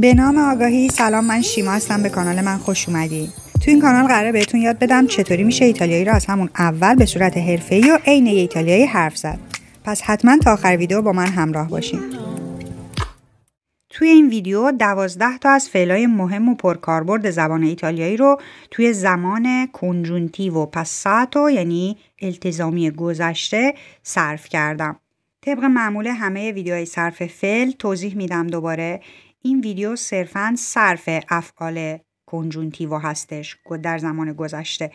به نام آگاهی سلام من شیما هستم به کانال من خوش اومدی تو این کانال قراره بهتون یاد بدم چطوری میشه ایتالیایی را از همون اول به صورت حرفه‌ای و عین ایتالیایی حرف زد پس حتما تا آخر ویدیو با من همراه باشین توی این ویدیو دوازده تا از فعلای مهم و پرکاربرد زبان ایتالیایی رو توی زمان کنجونتی و پساتو یعنی التزامی گذشته صرف کردم. طبق معمول همه ویدیوهای صرف فعل توضیح میدم دوباره این ویدیو صرفا صرف افعال کنجونتیو هستش در زمان گذشته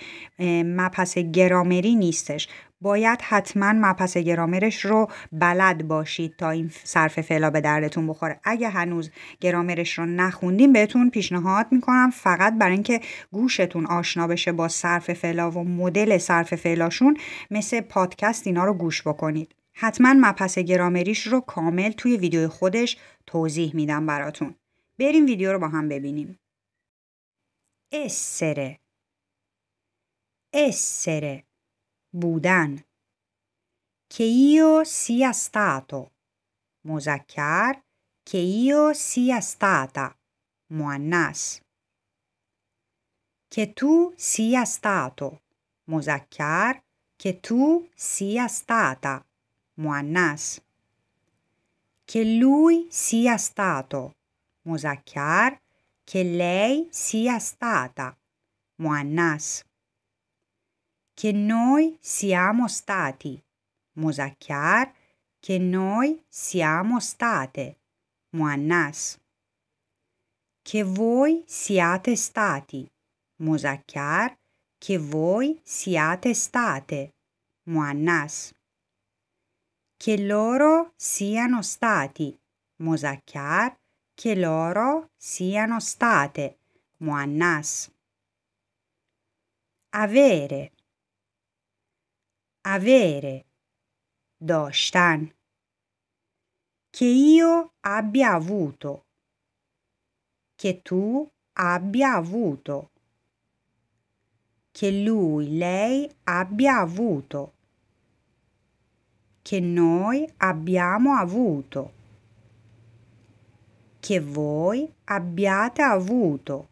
مپس گرامری نیستش باید حتما مپس گرامرش رو بلد باشید تا این صرف فعلا به دردتون بخوره اگه هنوز گرامرش رو نخوندیم بهتون پیشنهاد میکنم فقط برای اینکه گوشتون آشنا بشه با صرف فعلا و مدل صرف فعلاشون مثل پادکست اینا رو گوش بکنید حتما مپس گرامریش رو کامل توی ویدیو خودش توضیح میدم براتون. بریم ویدیو رو با هم ببینیم. اسره اسره بودن که ایو سی استاتو، مزکر که ایو سی استاتا، مؤنث که تو سی استاتو، مزکر که تو سی استاتا. muannas. Che lui sia stato, muzakkar, che lei sia stata, muannas. Che noi siamo stati, muzakkar, che noi siamo state, muannas. Che voi siate stati, muzakkar, che voi siate state, muannas che loro siano stati, muzakar, che loro siano state, muannas. Avere, avere, doshtan, che io abbia avuto, che tu abbia avuto, che lui, lei abbia avuto che noi abbiamo avuto, che voi abbiate avuto,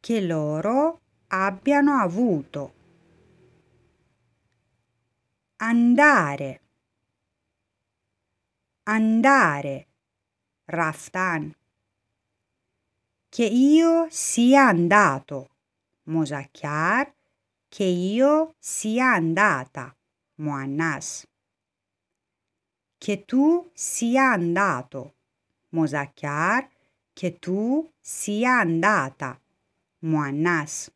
che loro abbiano avuto. Andare, andare, Raftan. Che io sia andato, Mosacchiar, che io sia andata muannas. Che tu sia andato. Mozakar. Che tu sia andata. Muannas.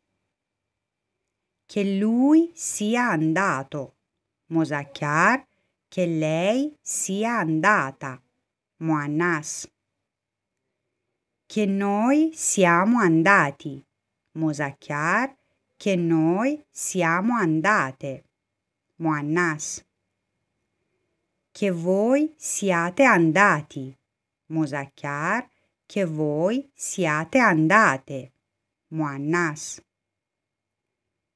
Che lui sia andato. Mozakar. Che lei sia andata. Muannas. Che noi siamo andati. Mozakar. Che noi siamo andate. Muannas. Che voi siate andati. Muzakkar. Che voi siate andate. Muannas.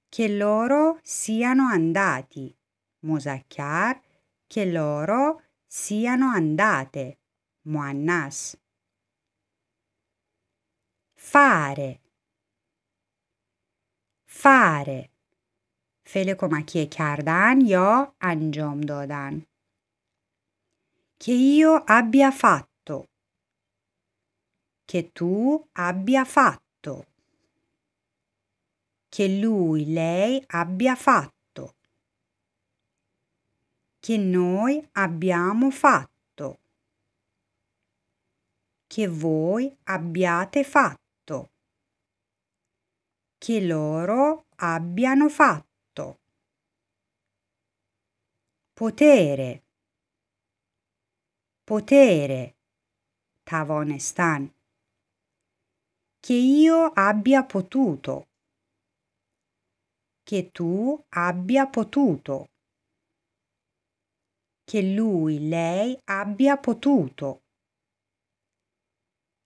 Che loro siano andati. Muzakkar. Che loro siano andate. Muannas. Fare. Fare. فعل کمکی کردن یا انجام دادن che io abbia fatto che tu abbia fatto che lui lei abbia fatto che noi abbiamo fatto che voi abbiate fatto che loro abbiano fatto fatto. Potere. Potere. Tavonestan. Che io abbia potuto. Che tu abbia potuto. Che lui, lei abbia potuto.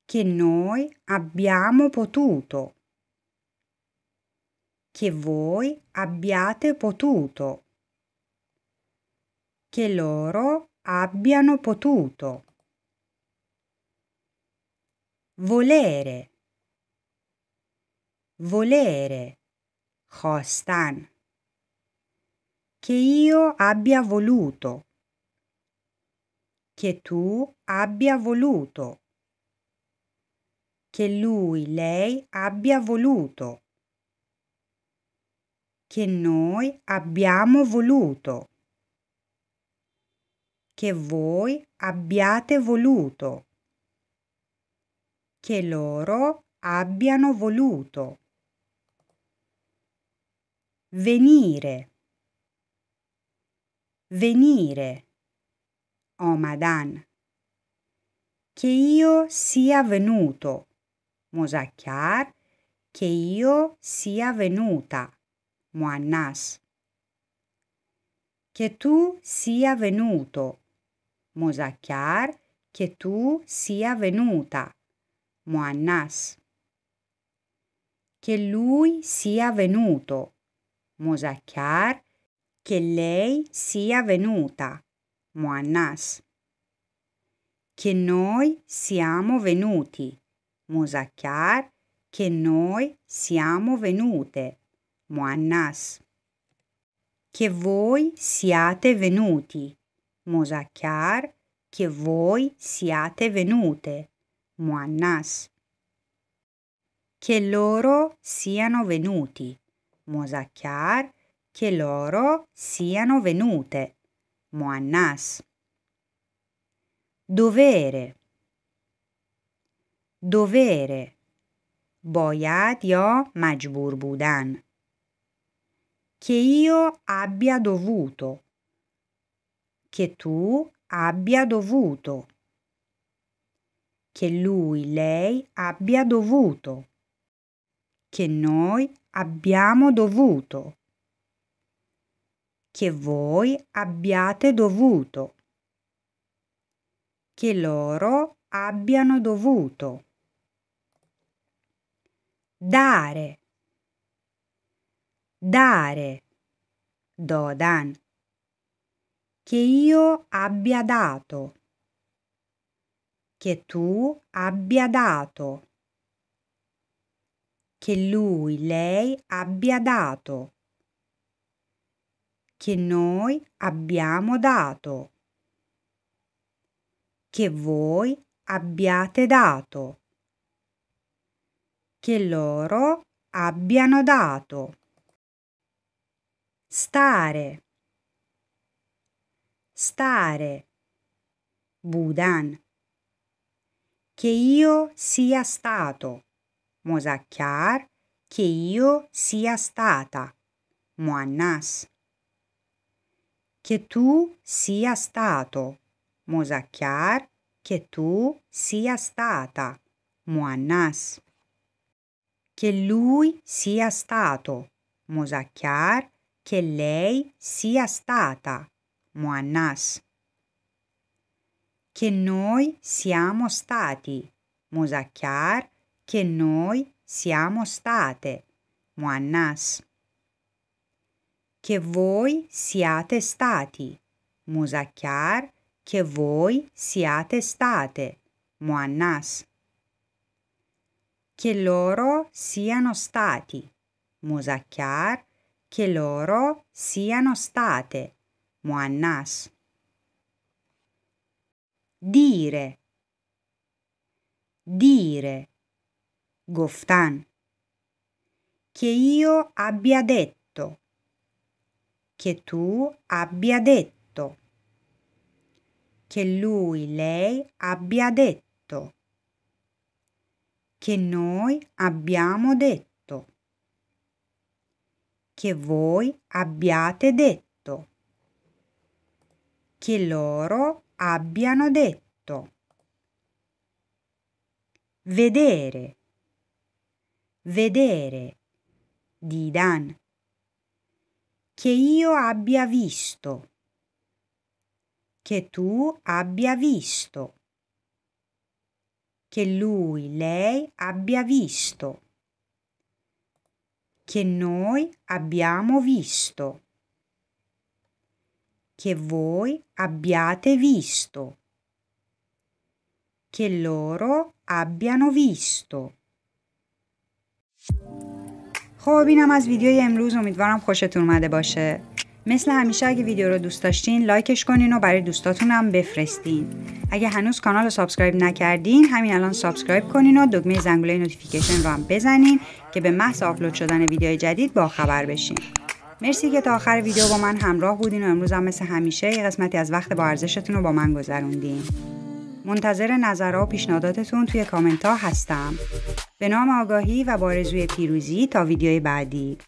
Che noi abbiamo potuto che voi abbiate potuto, che loro abbiano potuto. Volere, volere, khostan, che io abbia voluto, che tu abbia voluto, che lui, lei abbia voluto che noi abbiamo voluto, che voi abbiate voluto, che loro abbiano voluto. Venire, venire, Omadan, che io sia venuto, Mosacchiar, che io sia venuta. Muannas. Che tu sia venuto. Muzakkar, che tu sia venuta. Muannas. Che lui sia venuto. Muzakkar, che lei sia venuta. Muannas. Che noi siamo venuti. Muzakkar, che noi siamo venute muannas. Che voi siate venuti, muzakkar, che voi siate venute, muannas. Che loro siano venuti, muzakkar, che loro siano venute, muannas. Dovere. Dovere. باید یا مجبور budan che io abbia dovuto, che tu abbia dovuto, che lui, lei abbia dovuto, che noi abbiamo dovuto, che voi abbiate dovuto, che loro abbiano dovuto. Dare dare, dodan, che io abbia dato, che tu abbia dato, che lui, lei abbia dato, che noi abbiamo dato, che voi abbiate dato, che loro abbiano dato stare, stare, Budan, che io sia stato, Mosacchiar, che io sia stata, Moannas. che tu sia stato, Mosacchiar, che tu sia stata, Moannas. che lui sia stato, Mosacchiar, che lei sia stata, muannas. Che noi siamo stati, muzakkar, che noi siamo state, muannas. Che voi siate stati, muzakkar, che voi siate state, muannas. Che loro siano stati, muzakkar, che loro siano state muannas. Dire dire goftan che io abbia detto che tu abbia detto che lui lei abbia detto che noi abbiamo detto che voi abbiate detto, che loro abbiano detto. Vedere, vedere, didan, che io abbia visto, che tu abbia visto, che lui, lei abbia visto che noi abbiamo visto, che voi abbiate visto, che loro abbiano visto. خب اینم از ویدیوی امروز امیدوارم خوشتون اومده باشه مثل همیشه اگه ویدیو رو دوست داشتین لایکش کنین و برای دوستاتون هم بفرستین اگه هنوز کانال رو سابسکرایب نکردین همین الان سابسکرایب کنین و دکمه زنگوله نوتیفیکیشن رو هم بزنین که به محض آپلود شدن ویدیو جدید با خبر بشین مرسی که تا آخر ویدیو با من همراه بودین و امروز هم مثل همیشه یه قسمتی از وقت با ارزشتون رو با من گذروندین منتظر نظرها و پیشنهاداتتون توی کامنت ها هستم به نام آگاهی و بارزوی پیروزی تا ویدیوی بعدی